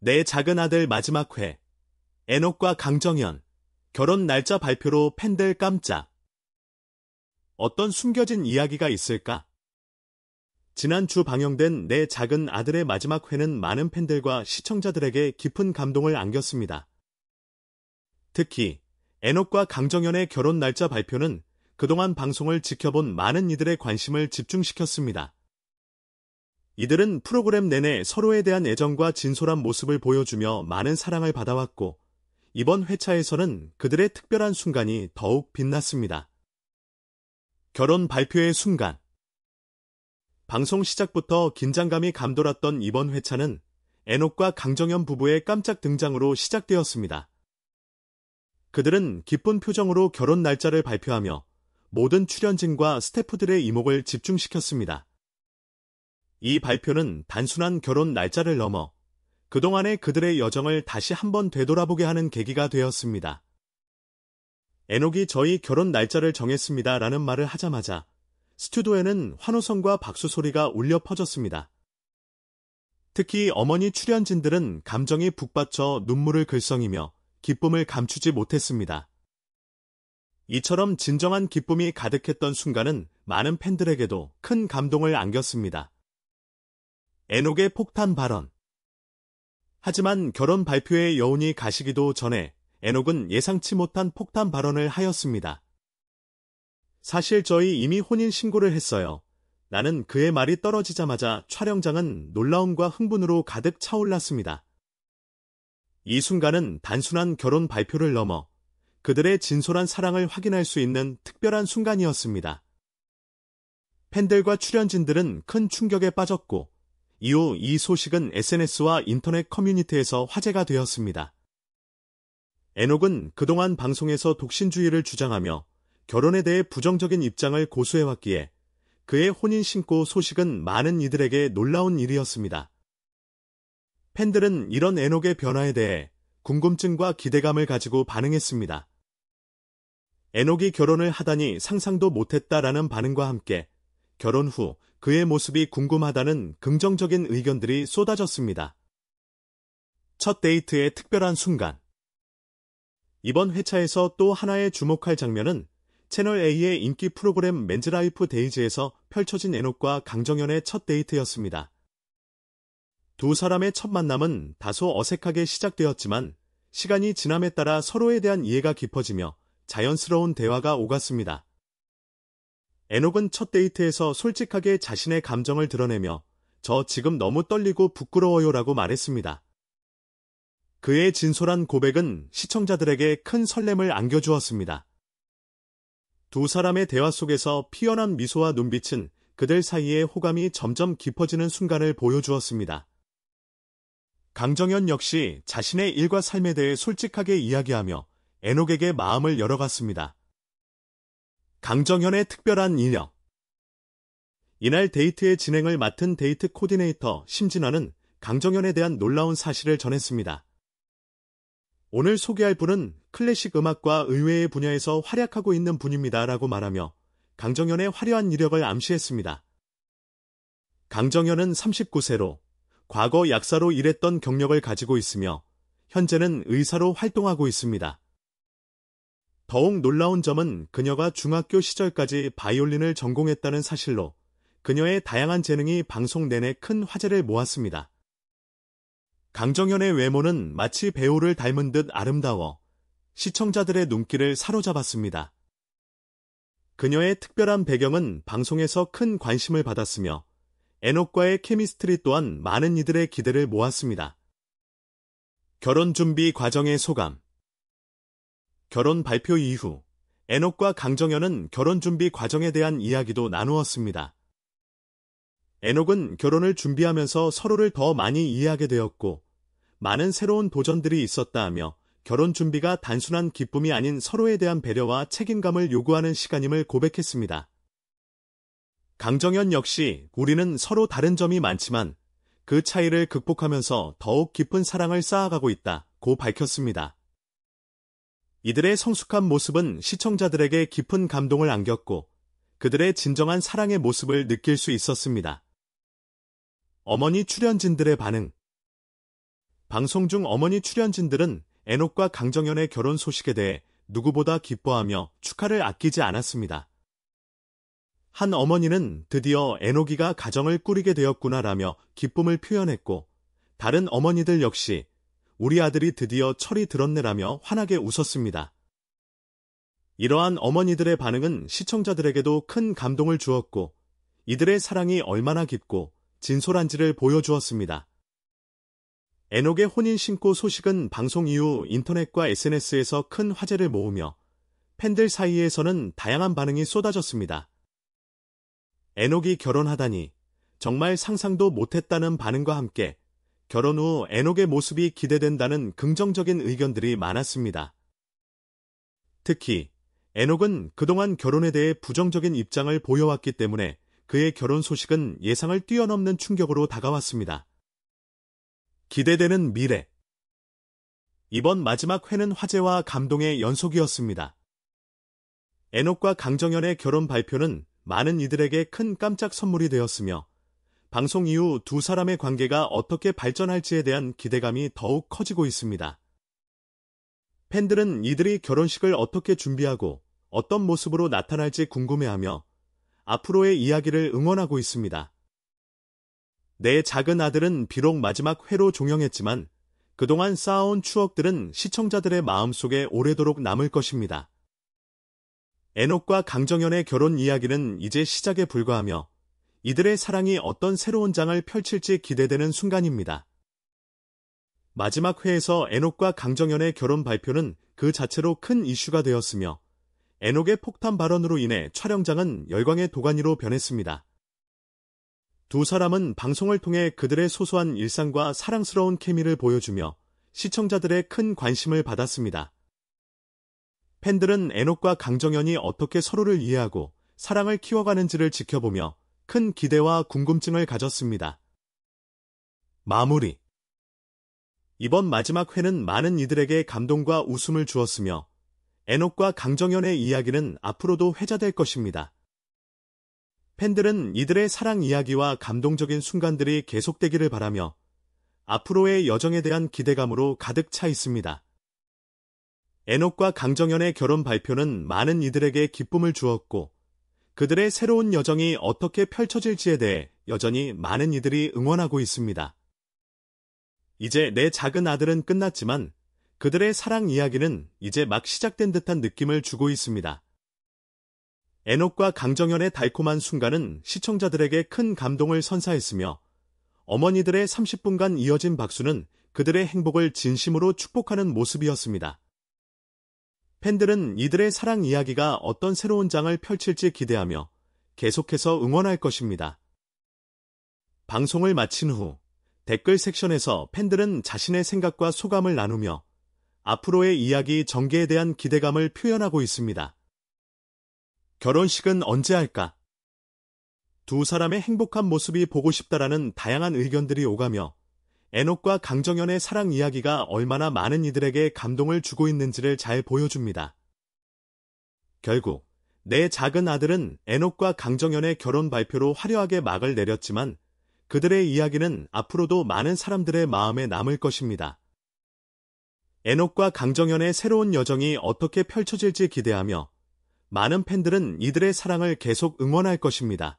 내 작은 아들 마지막 회. 에녹과 강정현. 결혼 날짜 발표로 팬들 깜짝. 어떤 숨겨진 이야기가 있을까? 지난주 방영된 내 작은 아들의 마지막 회는 많은 팬들과 시청자들에게 깊은 감동을 안겼습니다. 특히 에녹과 강정현의 결혼 날짜 발표는 그동안 방송을 지켜본 많은 이들의 관심을 집중시켰습니다. 이들은 프로그램 내내 서로에 대한 애정과 진솔한 모습을 보여주며 많은 사랑을 받아왔고 이번 회차에서는 그들의 특별한 순간이 더욱 빛났습니다. 결혼 발표의 순간 방송 시작부터 긴장감이 감돌았던 이번 회차는 애녹과 강정현 부부의 깜짝 등장으로 시작되었습니다. 그들은 기쁜 표정으로 결혼 날짜를 발표하며 모든 출연진과 스태프들의 이목을 집중시켰습니다. 이 발표는 단순한 결혼 날짜를 넘어 그동안의 그들의 여정을 다시 한번 되돌아보게 하는 계기가 되었습니다. 에녹이 저희 결혼 날짜를 정했습니다 라는 말을 하자마자 스튜디오에는 환호성과 박수 소리가 울려 퍼졌습니다. 특히 어머니 출연진들은 감정이 북받쳐 눈물을 글썽이며 기쁨을 감추지 못했습니다. 이처럼 진정한 기쁨이 가득했던 순간은 많은 팬들에게도 큰 감동을 안겼습니다. 에녹의 폭탄 발언 하지만 결혼 발표에 여운이 가시기도 전에 에녹은 예상치 못한 폭탄 발언을 하였습니다. 사실 저희 이미 혼인 신고를 했어요. 나는 그의 말이 떨어지자마자 촬영장은 놀라움과 흥분으로 가득 차올랐습니다. 이 순간은 단순한 결혼 발표를 넘어 그들의 진솔한 사랑을 확인할 수 있는 특별한 순간이었습니다. 팬들과 출연진들은 큰 충격에 빠졌고 이후 이 소식은 SNS와 인터넷 커뮤니티에서 화제가 되었습니다. 에녹은 그동안 방송에서 독신주의를 주장하며 결혼에 대해 부정적인 입장을 고수해왔기에 그의 혼인 신고 소식은 많은 이들에게 놀라운 일이었습니다. 팬들은 이런 에녹의 변화에 대해 궁금증과 기대감을 가지고 반응했습니다. 에녹이 결혼을 하다니 상상도 못했다라는 반응과 함께 결혼 후 그의 모습이 궁금하다는 긍정적인 의견들이 쏟아졌습니다. 첫 데이트의 특별한 순간 이번 회차에서 또 하나의 주목할 장면은 채널A의 인기 프로그램 맨즈라이프 데이즈에서 펼쳐진 에녹과 강정현의 첫 데이트였습니다. 두 사람의 첫 만남은 다소 어색하게 시작되었지만 시간이 지남에 따라 서로에 대한 이해가 깊어지며 자연스러운 대화가 오갔습니다. 에녹은 첫 데이트에서 솔직하게 자신의 감정을 드러내며 저 지금 너무 떨리고 부끄러워요라고 말했습니다. 그의 진솔한 고백은 시청자들에게 큰 설렘을 안겨주었습니다. 두 사람의 대화 속에서 피어난 미소와 눈빛은 그들 사이의 호감이 점점 깊어지는 순간을 보여주었습니다. 강정현 역시 자신의 일과 삶에 대해 솔직하게 이야기하며 에녹에게 마음을 열어갔습니다. 강정현의 특별한 인형 이날 데이트의 진행을 맡은 데이트 코디네이터 심진아는 강정현에 대한 놀라운 사실을 전했습니다. 오늘 소개할 분은 클래식 음악과 의외의 분야에서 활약하고 있는 분입니다. 라고 말하며 강정현의 화려한 이력을 암시했습니다. 강정현은 39세로 과거 약사로 일했던 경력을 가지고 있으며 현재는 의사로 활동하고 있습니다. 더욱 놀라운 점은 그녀가 중학교 시절까지 바이올린을 전공했다는 사실로 그녀의 다양한 재능이 방송 내내 큰 화제를 모았습니다. 강정현의 외모는 마치 배우를 닮은 듯 아름다워 시청자들의 눈길을 사로잡았습니다. 그녀의 특별한 배경은 방송에서 큰 관심을 받았으며 에녹과의 케미스트리 또한 많은 이들의 기대를 모았습니다. 결혼 준비 과정의 소감 결혼 발표 이후 에녹과 강정현은 결혼 준비 과정에 대한 이야기도 나누었습니다. 에녹은 결혼을 준비하면서 서로를 더 많이 이해하게 되었고 많은 새로운 도전들이 있었다 하며 결혼 준비가 단순한 기쁨이 아닌 서로에 대한 배려와 책임감을 요구하는 시간임을 고백했습니다. 강정현 역시 우리는 서로 다른 점이 많지만 그 차이를 극복하면서 더욱 깊은 사랑을 쌓아가고 있다 고 밝혔습니다. 이들의 성숙한 모습은 시청자들에게 깊은 감동을 안겼고 그들의 진정한 사랑의 모습을 느낄 수 있었습니다. 어머니 출연진들의 반응 방송 중 어머니 출연진들은 애녹과 강정현의 결혼 소식에 대해 누구보다 기뻐하며 축하를 아끼지 않았습니다. 한 어머니는 드디어 애녹이가 가정을 꾸리게 되었구나라며 기쁨을 표현했고 다른 어머니들 역시 우리 아들이 드디어 철이 들었네라며 환하게 웃었습니다. 이러한 어머니들의 반응은 시청자들에게도 큰 감동을 주었고 이들의 사랑이 얼마나 깊고 진솔한지를 보여주었습니다. 에녹의 혼인 신고 소식은 방송 이후 인터넷과 SNS에서 큰 화제를 모으며 팬들 사이에서는 다양한 반응이 쏟아졌습니다. 에녹이 결혼하다니 정말 상상도 못했다는 반응과 함께 결혼 후애녹의 모습이 기대된다는 긍정적인 의견들이 많았습니다. 특히 애녹은 그동안 결혼에 대해 부정적인 입장을 보여왔기 때문에 그의 결혼 소식은 예상을 뛰어넘는 충격으로 다가왔습니다. 기대되는 미래 이번 마지막 회는 화제와 감동의 연속이었습니다. 애녹과 강정현의 결혼 발표는 많은 이들에게 큰 깜짝 선물이 되었으며 방송 이후 두 사람의 관계가 어떻게 발전할지에 대한 기대감이 더욱 커지고 있습니다. 팬들은 이들이 결혼식을 어떻게 준비하고 어떤 모습으로 나타날지 궁금해하며 앞으로의 이야기를 응원하고 있습니다. 내 작은 아들은 비록 마지막 회로 종영했지만 그동안 쌓아온 추억들은 시청자들의 마음속에 오래도록 남을 것입니다. 에녹과 강정현의 결혼 이야기는 이제 시작에 불과하며 이들의 사랑이 어떤 새로운 장을 펼칠지 기대되는 순간입니다. 마지막 회에서 에녹과 강정현의 결혼 발표는 그 자체로 큰 이슈가 되었으며 에녹의 폭탄 발언으로 인해 촬영장은 열광의 도가니로 변했습니다. 두 사람은 방송을 통해 그들의 소소한 일상과 사랑스러운 케미를 보여주며 시청자들의 큰 관심을 받았습니다. 팬들은 에녹과 강정현이 어떻게 서로를 이해하고 사랑을 키워가는지를 지켜보며 큰 기대와 궁금증을 가졌습니다. 마무리 이번 마지막 회는 많은 이들에게 감동과 웃음을 주었으며 에녹과 강정현의 이야기는 앞으로도 회자될 것입니다. 팬들은 이들의 사랑 이야기와 감동적인 순간들이 계속되기를 바라며 앞으로의 여정에 대한 기대감으로 가득 차 있습니다. 에녹과 강정현의 결혼 발표는 많은 이들에게 기쁨을 주었고 그들의 새로운 여정이 어떻게 펼쳐질지에 대해 여전히 많은 이들이 응원하고 있습니다. 이제 내 작은 아들은 끝났지만 그들의 사랑 이야기는 이제 막 시작된 듯한 느낌을 주고 있습니다. 에녹과 강정현의 달콤한 순간은 시청자들에게 큰 감동을 선사했으며 어머니들의 30분간 이어진 박수는 그들의 행복을 진심으로 축복하는 모습이었습니다. 팬들은 이들의 사랑 이야기가 어떤 새로운 장을 펼칠지 기대하며 계속해서 응원할 것입니다. 방송을 마친 후 댓글 섹션에서 팬들은 자신의 생각과 소감을 나누며 앞으로의 이야기 전개에 대한 기대감을 표현하고 있습니다. 결혼식은 언제 할까? 두 사람의 행복한 모습이 보고 싶다라는 다양한 의견들이 오가며 에녹과 강정현의 사랑 이야기가 얼마나 많은 이들에게 감동을 주고 있는지를 잘 보여줍니다. 결국 내 작은 아들은 에녹과 강정현의 결혼 발표로 화려하게 막을 내렸지만 그들의 이야기는 앞으로도 많은 사람들의 마음에 남을 것입니다. 에녹과 강정현의 새로운 여정이 어떻게 펼쳐질지 기대하며 많은 팬들은 이들의 사랑을 계속 응원할 것입니다.